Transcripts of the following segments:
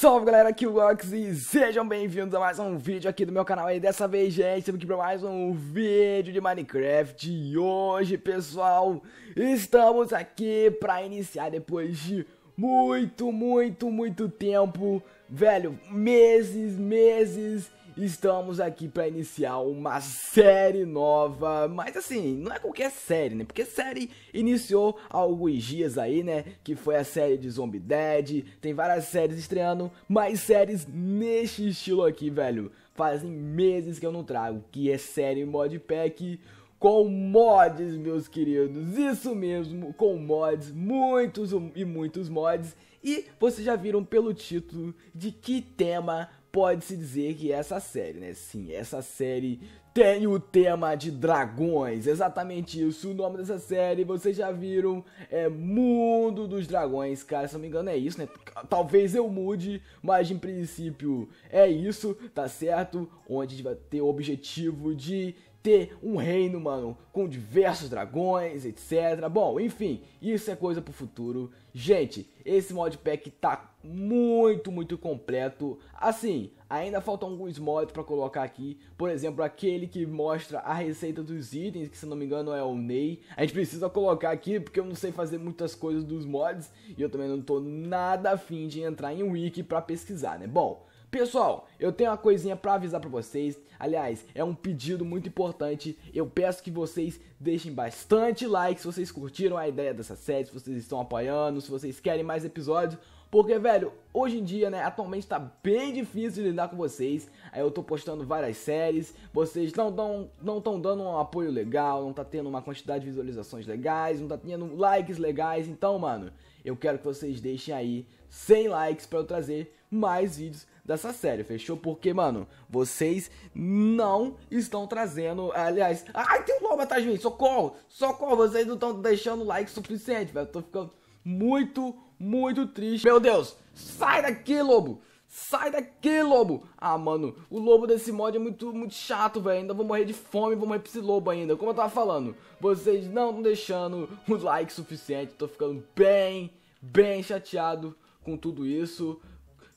Salve galera, aqui é o Gox e sejam bem-vindos a mais um vídeo aqui do meu canal e dessa vez, gente, estamos aqui para mais um vídeo de Minecraft e hoje, pessoal, estamos aqui para iniciar depois de muito, muito, muito tempo, velho, meses, meses Estamos aqui para iniciar uma série nova, mas assim, não é qualquer série, né? Porque série iniciou há alguns dias aí, né? Que foi a série de Zombie Dead, tem várias séries estreando, mas séries neste estilo aqui, velho. Fazem meses que eu não trago, que é série modpack com mods, meus queridos. Isso mesmo, com mods, muitos e muitos mods. E vocês já viram pelo título de que tema pode-se dizer que essa série, né? Sim, essa série tem o tema de dragões, exatamente isso. O nome dessa série, vocês já viram, é Mundo dos Dragões, cara. Se não me engano, é isso, né? Talvez eu mude, mas em princípio é isso, tá certo? Onde vai ter o objetivo de ter um reino, mano, com diversos dragões, etc. Bom, enfim, isso é coisa pro futuro. Gente, esse modpack tá muito, muito completo. Assim, ainda faltam alguns mods para colocar aqui. Por exemplo, aquele que mostra a receita dos itens, que se não me engano é o Ney. A gente precisa colocar aqui porque eu não sei fazer muitas coisas dos mods e eu também não tô nada afim de entrar em um wiki para pesquisar, né? Bom, Pessoal, eu tenho uma coisinha para avisar para vocês. Aliás, é um pedido muito importante. Eu peço que vocês deixem bastante like se vocês curtiram a ideia dessa série, se vocês estão apoiando, se vocês querem mais episódios. Porque, velho, hoje em dia, né, atualmente tá bem difícil lidar com vocês. Aí eu tô postando várias séries, vocês não tão, não tão dando um apoio legal, não tá tendo uma quantidade de visualizações legais, não tá tendo likes legais. Então, mano, eu quero que vocês deixem aí 100 likes para eu trazer mais vídeos dessa série, fechou? Porque, mano, vocês não estão trazendo. Aliás, ai, tem um lobo atrás de mim, socorro! Socorro, vocês não estão deixando like suficiente, velho. Tô ficando muito, muito triste. Meu Deus, sai daqui, lobo! Sai daqui, lobo! Ah, mano, o lobo desse mod é muito, muito chato, velho. Ainda vou morrer de fome, vou morrer pra esse lobo ainda. Como eu tava falando, vocês não deixando o like suficiente. Tô ficando bem, bem chateado com tudo isso.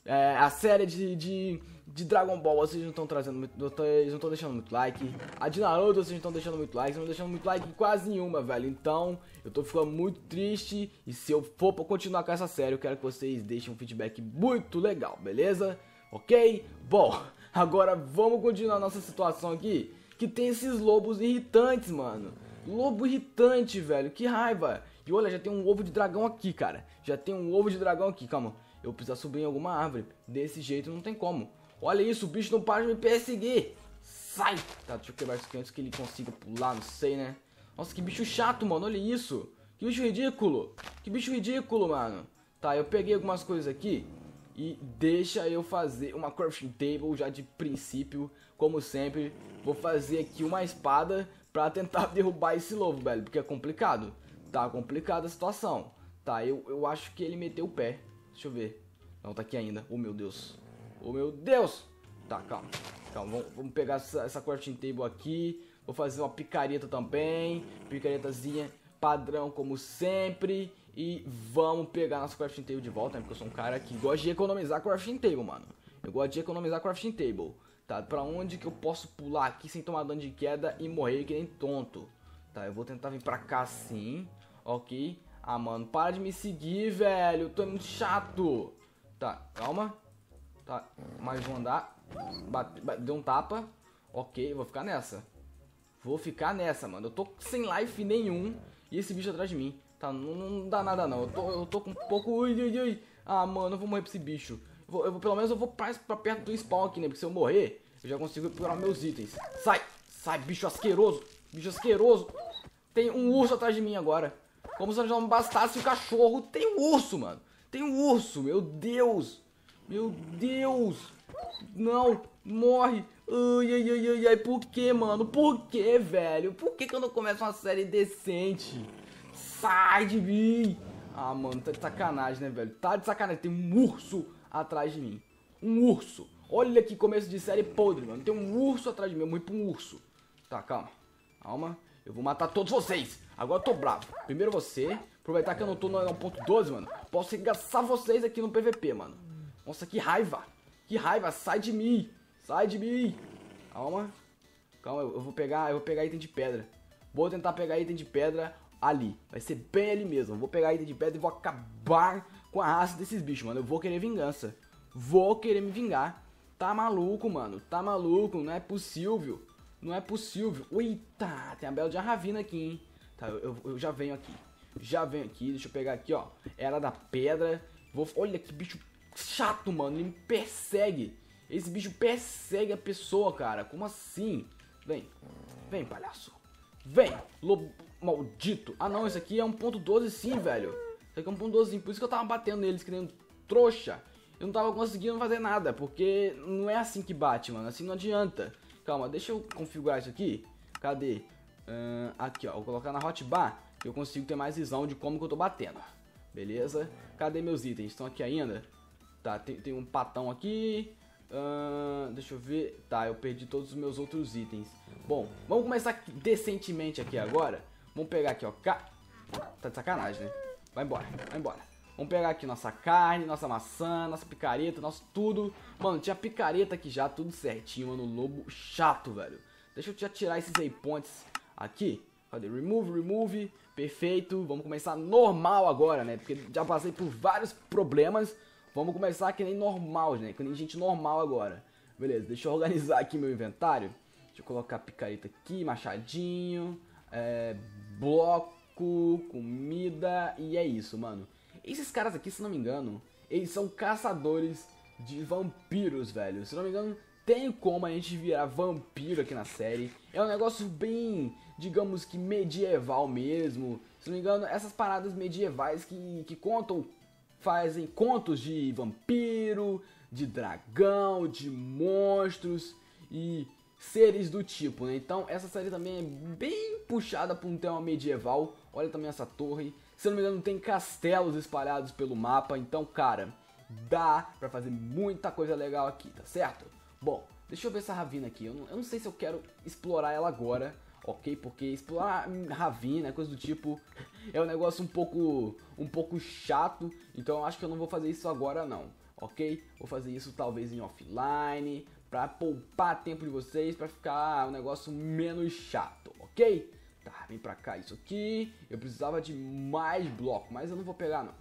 É, a série de, de, de, Dragon Ball, vocês não estão trazendo muito. Vocês não estão deixando muito like. A de Naruto, vocês não estão deixando muito like. Vocês não estão deixando muito like quase nenhuma, velho. Então, eu tô ficando muito triste. E se eu for pra continuar com essa série, eu quero que vocês deixem um feedback muito legal, beleza? Ok? Bom, agora vamos continuar nossa situação aqui. Que tem esses lobos irritantes, mano. Lobo irritante, velho. Que raiva. E olha, já tem um ovo de dragão aqui, cara. Já tem um ovo de dragão aqui, calma. Eu precisar subir em alguma árvore. Desse jeito não tem como. Olha isso, o bicho não para de me perseguir. Sai! Tá, deixa eu quebrar isso aqui antes que ele consiga pular, não sei, né? Nossa, que bicho chato, mano. Olha isso. Que bicho ridículo. Que bicho ridículo, mano. Tá, eu peguei algumas coisas aqui. E deixa eu fazer uma crafting table já de princípio, como sempre. Vou fazer aqui uma espada pra tentar derrubar esse lobo, velho, porque é complicado. Tá complicada a situação. Tá, eu, eu acho que ele meteu o pé. Deixa eu ver. Não, tá aqui ainda. Oh, meu Deus. Oh, meu Deus! Tá, calma. Calma, vamos, vamos pegar essa, essa crafting table aqui. Vou fazer uma picareta também. Picaretazinha padrão, como sempre. E vamos pegar nossa crafting table de volta, né? Porque eu sou um cara que gosta de economizar crafting table, mano. Eu gosto de economizar crafting table. Tá, pra onde que eu posso pular aqui sem tomar dano de queda e morrer que nem tonto? Tá, eu vou tentar vir pra cá sim. Ok. Ah, mano, para de me seguir, velho. Eu tô é muito chato. Tá, calma. Tá, mais um andar. Bate, bate, deu um tapa. Ok, vou ficar nessa. Vou ficar nessa, mano. Eu tô sem life nenhum. E esse bicho atrás de mim. Tá, não, não dá nada não. Eu tô, eu tô com um pouco... Ui, ui, ui. Ah, mano, eu vou morrer pra esse bicho. Eu vou, eu pelo menos eu vou pra, pra perto do spawn aqui, né? Porque se eu morrer, eu já consigo procurar meus itens. Sai! Sai, bicho asqueroso! Bicho asqueroso! Tem um urso atrás de mim agora. Como se não bastasse o cachorro, tem um urso, mano. Tem um urso, meu Deus. Meu Deus. Não, morre. Ai, ai, ai, ai, ai, por que, mano? Por que, velho? Por que, que eu não começo uma série decente? Sai de mim. Ah, mano, tá de sacanagem, né, velho? Tá de sacanagem. Tem um urso atrás de mim. Um urso. Olha que começo de série podre, mano. Tem um urso atrás de mim. Eu morri pra um urso. Tá, calma. Calma. Eu vou matar todos vocês. Agora eu tô bravo. Primeiro você. Aproveitar que eu não tô no 1.12, mano. Posso engaçar vocês aqui no PVP, mano. Nossa, que raiva. Que raiva. Sai de mim. Sai de mim. Calma. Calma, eu vou pegar, eu vou pegar item de pedra. Vou tentar pegar item de pedra ali. Vai ser bem ali mesmo. vou pegar item de pedra e vou acabar com a raça desses bichos, mano. Eu vou querer vingança. Vou querer me vingar. Tá maluco, mano. Tá maluco. Não é possível. Não é possível. Eita, tem a bela de ravina aqui, hein. Tá, eu, eu já venho aqui. Já venho aqui, deixa eu pegar aqui, ó. Era é da pedra. Vou, olha que bicho chato, mano. Ele me persegue. Esse bicho persegue a pessoa, cara. Como assim? Vem. Vem, palhaço. Vem, lobo maldito. Ah, não. Esse aqui é um ponto 12 sim, velho. Isso aqui é ponto sim. Por isso que eu tava batendo neles, que nem um trouxa. Eu não tava conseguindo fazer nada, porque não é assim que bate, mano. Assim não adianta. Calma, deixa eu configurar isso aqui. Cadê? Uh, aqui, ó. Vou colocar na hotbar que eu consigo ter mais visão de como que eu tô batendo. Beleza? Cadê meus itens? Estão aqui ainda? Tá, tem, tem um patão aqui. Uh, deixa eu ver. Tá, eu perdi todos os meus outros itens. Bom, vamos começar decentemente aqui agora. Vamos pegar aqui, ó. Ca... Tá de sacanagem, né? Vai embora, vai embora. Vamos pegar aqui nossa carne, nossa maçã, nossa picareta, nosso tudo. Mano, tinha picareta aqui já, tudo certinho, mano. Lobo chato, velho. Deixa eu te tirar esses waypoints Aqui, cadê? Remove, remove, perfeito. Vamos começar normal agora, né? Porque já passei por vários problemas. Vamos começar que nem normal, né? Que nem gente normal agora. Beleza, deixa eu organizar aqui meu inventário. Deixa eu colocar a picareta aqui, machadinho, é, bloco, comida e é isso, mano. Esses caras aqui, se não me engano, eles são caçadores de vampiros, velho. Se não me engano, tem como a gente virar vampiro aqui na série. É um negócio bem digamos que medieval mesmo. Se não me engano, essas paradas medievais que, que contam, fazem contos de vampiro, de dragão, de monstros e seres do tipo, né? Então essa série também é bem puxada para um tema medieval. Olha também essa torre. Se não me engano, tem castelos espalhados pelo mapa. Então, cara, dá para fazer muita coisa legal aqui, tá certo? Bom, deixa eu ver essa ravina aqui. Eu não, eu não sei se eu quero explorar ela agora ok? Porque explorar tipo, ah, ravina, coisa do tipo, é um negócio um pouco, um pouco chato, então eu acho que eu não vou fazer isso agora não, ok? Vou fazer isso talvez em offline, pra poupar tempo de vocês, pra ficar um negócio menos chato, ok? Tá, vem pra cá isso aqui, eu precisava de mais bloco, mas eu não vou pegar não,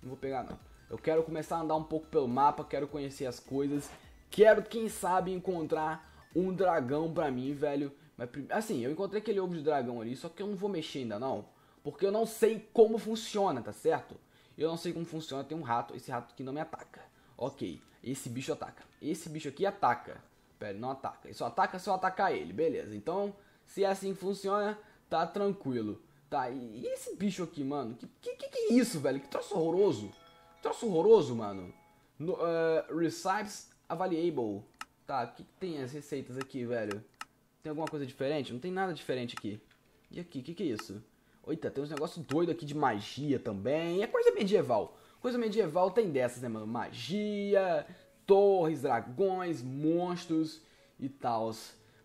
não vou pegar não. Eu quero começar a andar um pouco pelo mapa, quero conhecer as coisas, quero, quem sabe, encontrar um dragão pra mim, velho, mas assim, eu encontrei aquele ovo de dragão ali, só que eu não vou mexer ainda não. Porque eu não sei como funciona, tá certo? Eu não sei como funciona, tem um rato, esse rato aqui não me ataca. Ok, esse bicho ataca. Esse bicho aqui ataca. Pera, ele não ataca. Ele só ataca se eu atacar ele, beleza. Então, se é assim que funciona, tá tranquilo. Tá, e esse bicho aqui, mano? Que que, que, é isso, velho? Que troço horroroso. Que troço horroroso, mano. No, uh, Recipes Available. Tá, o que, que tem as receitas aqui, velho? Tem alguma coisa diferente? Não tem nada diferente aqui. E aqui, o que, que é isso? Oita, tem uns negócios doidos aqui de magia também. É coisa medieval. Coisa medieval tem dessas, né, mano? Magia, torres, dragões, monstros e tal.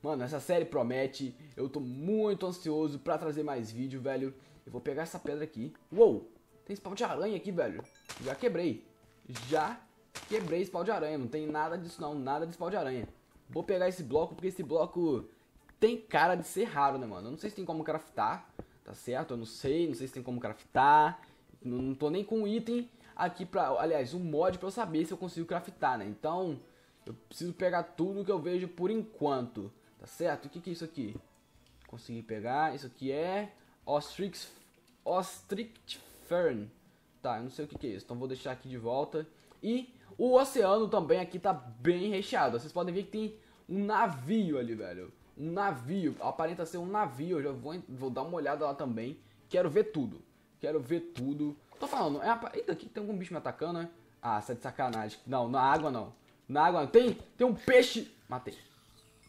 Mano, essa série promete. Eu tô muito ansioso pra trazer mais vídeo, velho. Eu vou pegar essa pedra aqui. Uou! Tem spawn de aranha aqui, velho. Já quebrei. Já quebrei spawn de aranha. Não tem nada disso não. Nada de spawn de aranha. Vou pegar esse bloco, porque esse bloco tem cara de ser raro, né, mano? Eu não sei se tem como craftar, tá certo? Eu não sei, não sei se tem como craftar. Não, não tô nem com item aqui pra. Aliás, um mod pra eu saber se eu consigo craftar, né? Então, eu preciso pegar tudo que eu vejo por enquanto, tá certo? O que, que é isso aqui? Consegui pegar. Isso aqui é. Ostrich. Ostrich Fern. Tá, eu não sei o que, que é isso. Então vou deixar aqui de volta. E o oceano também aqui tá bem recheado. Vocês podem ver que tem um navio ali, velho um navio, aparenta ser um navio, eu já vou, vou dar uma olhada lá também. Quero ver tudo, quero ver tudo. Tô falando, é uma... Eita, aqui tem algum bicho me atacando, né? Ah, você é de sacanagem. Não, na água não. Na água não. Tem, tem um peixe. Matei.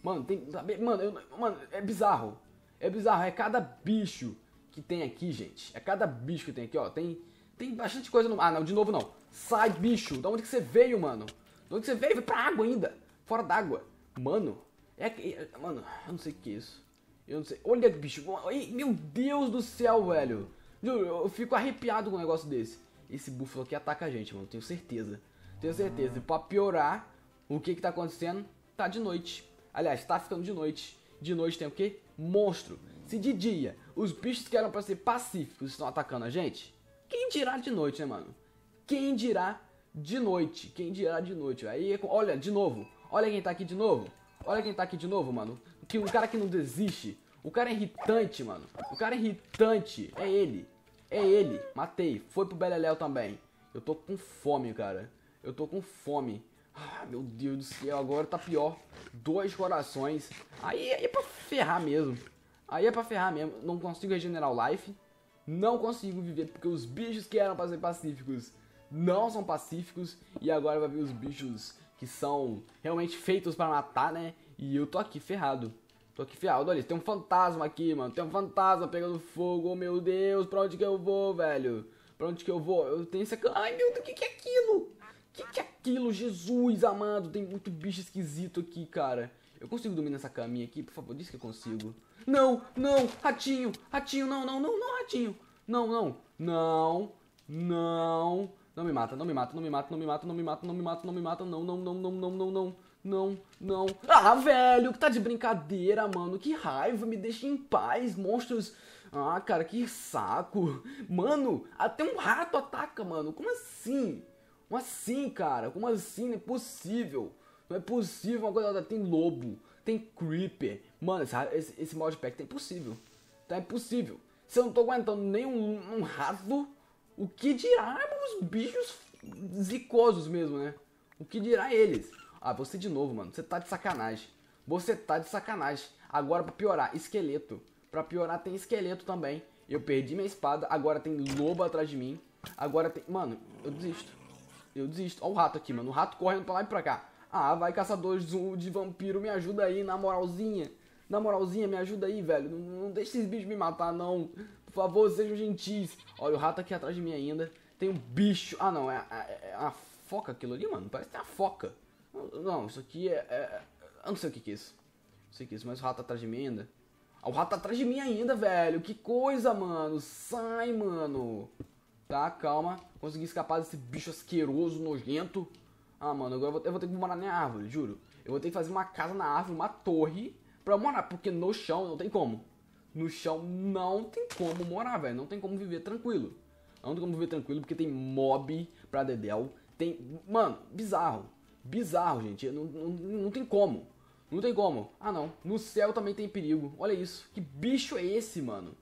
Mano, tem... Mano, eu, mano, é bizarro. É bizarro, é cada bicho que tem aqui, gente. É cada bicho que tem aqui, ó. Tem, tem bastante coisa no... Ah, não, de novo não. Sai, bicho. Da onde que você veio, mano? da onde que você veio? Veio pra água ainda. Fora d'água. Mano, é que. mano, eu não sei o que é isso. Eu não sei. Olha, bicho. Ai, meu Deus do céu, velho. Juro, eu, eu fico arrepiado com um negócio desse. Esse búfalo aqui ataca a gente, mano. Tenho certeza. Tenho certeza. E pra piorar, o que que tá acontecendo? Tá de noite. Aliás, tá ficando de noite. De noite tem o quê? Monstro. Se de dia os bichos que eram pra ser pacíficos estão atacando a gente, quem dirá de noite, né, mano? Quem dirá de noite? Quem dirá de noite? Aí, olha, de novo. Olha quem tá aqui de novo. Olha quem tá aqui de novo, mano. Que, um cara que não desiste. O cara é irritante, mano. O cara é irritante. É ele. É ele. Matei. Foi pro Beleléu também. Eu tô com fome, cara. Eu tô com fome. Ah, meu Deus do céu. Agora tá pior. Dois corações. Aí, aí é pra ferrar mesmo. Aí é pra ferrar mesmo. Não consigo regenerar o life. Não consigo viver porque os bichos que eram pra ser pacíficos não são pacíficos. E agora vai vir os bichos que são realmente feitos para matar, né? E eu tô aqui ferrado. Tô aqui ferrado. Olha, tem um fantasma aqui, mano. Tem um fantasma pegando fogo. Oh, meu Deus, pra onde que eu vou, velho? Pra onde que eu vou? Eu tenho essa... Ai, meu Deus, o que, que é aquilo? O que, que é aquilo? Jesus amado, tem muito bicho esquisito aqui, cara. Eu consigo dormir nessa caminha aqui? Por favor, diz que eu consigo. Não, não, ratinho, ratinho, não, não, não, não, ratinho. Não, não, não, não. Não me mata, não me mata, não me mata, não me mata, não me mata, não me mata, não me mata, não, não, não, não, não, não, não, não, não. Ah, velho, que tá de brincadeira, mano. Que raiva, me deixa em paz, monstros. Ah, cara, que saco. Mano, até um rato ataca, mano. Como assim? Como assim, cara? Como assim? Não é possível. Não é possível uma coisa. Tem lobo, tem creeper. Mano, esse, esse, esse modpack tá impossível. Tá impossível. Se eu não tô aguentando nem um, um rato, o que dirá os bichos zicosos mesmo, né? O que dirá eles? Ah, você de novo, mano. Você tá de sacanagem. Você tá de sacanagem. Agora pra piorar, esqueleto. Pra piorar tem esqueleto também. Eu perdi minha espada, agora tem lobo atrás de mim. Agora tem... Mano, eu desisto. Eu desisto. Ó o rato aqui, mano. O rato correndo pra lá e pra cá. Ah, vai, caçadores de vampiro, me ajuda aí, na moralzinha. Na moralzinha, me ajuda aí, velho. Não, não deixa esses bichos me matar, não. Por favor, sejam gentis. Olha, o rato aqui atrás de mim ainda. Tem um bicho. Ah, não. É, é, é uma foca aquilo ali, mano. Parece que tem uma foca. Não, isso aqui é... é... Eu não sei o que, que é isso. Não sei o que é isso, mas o rato tá atrás de mim ainda. Ah, o rato tá atrás de mim ainda, velho. Que coisa, mano. Sai, mano. Tá, calma. Consegui escapar desse bicho asqueroso, nojento. Ah, mano, agora eu vou, eu vou ter que morar na árvore, juro. Eu vou ter que fazer uma casa na árvore, uma torre, pra morar. Porque no chão não tem como no chão não tem como morar, velho. Não tem como viver tranquilo. Não tem como viver tranquilo porque tem mob pra Dedel. Tem. Mano, bizarro. Bizarro, gente. Não, não, não tem como. Não tem como. Ah, não. No céu também tem perigo. Olha isso. Que bicho é esse, mano?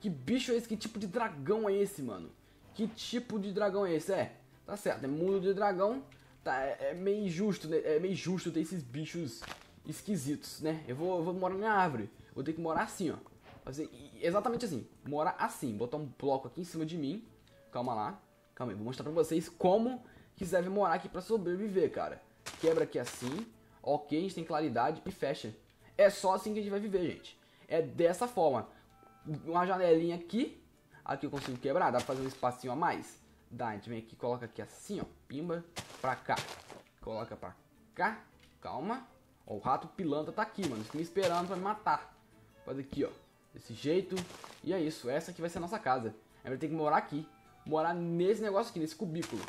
Que bicho é esse? Que tipo de dragão é esse, mano? Que tipo de dragão é esse? É, tá certo. É mundo de dragão. Tá, é, é meio injusto, né? É meio injusto ter esses bichos esquisitos, né? Eu vou, eu vou morar na árvore. Vou ter que morar assim, ó exatamente assim, mora assim, botar um bloco aqui em cima de mim. Calma lá. Calma aí, vou mostrar pra vocês como que deve morar aqui pra sobreviver, cara. Quebra aqui assim, ok, a gente tem claridade e fecha. É só assim que a gente vai viver, gente. É dessa forma. Uma janelinha aqui, aqui eu consigo quebrar, dá pra fazer um espacinho a mais. Dá, a gente vem aqui, coloca aqui assim, ó, pimba, pra cá. Coloca pra cá, calma. Ó, o rato pilantra tá aqui, mano, fica me esperando pra me matar. Faz aqui, ó desse jeito. E é isso, essa aqui vai ser a nossa casa. A gente vai ter que morar aqui, morar nesse negócio aqui, nesse cubículo.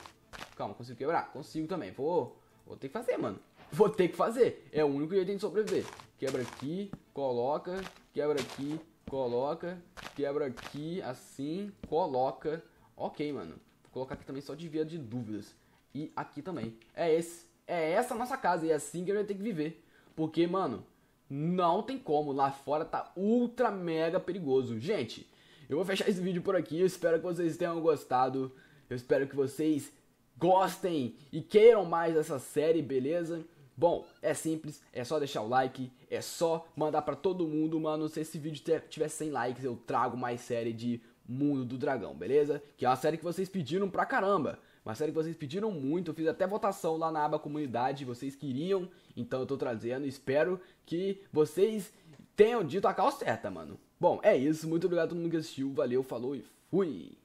Calma, consigo quebrar? Consigo também. Vou, vou ter que fazer, mano. Vou ter que fazer. É o único jeito de sobreviver. Quebra aqui, coloca, quebra aqui, coloca, quebra aqui, assim, coloca. Ok, mano. Vou colocar aqui também só de via de dúvidas. E aqui também. É esse. É essa a nossa casa. E é assim que a gente vai ter que viver. Porque, mano, não tem como, lá fora tá ultra mega perigoso. Gente, eu vou fechar esse vídeo por aqui, eu espero que vocês tenham gostado. Eu espero que vocês gostem e queiram mais essa série, beleza? Bom, é simples, é só deixar o like, é só mandar para todo mundo, mano. Se esse vídeo tiver 100 likes, eu trago mais série de Mundo do Dragão, beleza? Que é uma série que vocês pediram pra caramba. Uma série que vocês pediram muito, eu fiz até votação lá na aba comunidade, vocês queriam, então eu tô trazendo, espero que vocês tenham dito a causa certa, mano. Bom, é isso, muito obrigado a todo mundo que assistiu, valeu, falou e fui!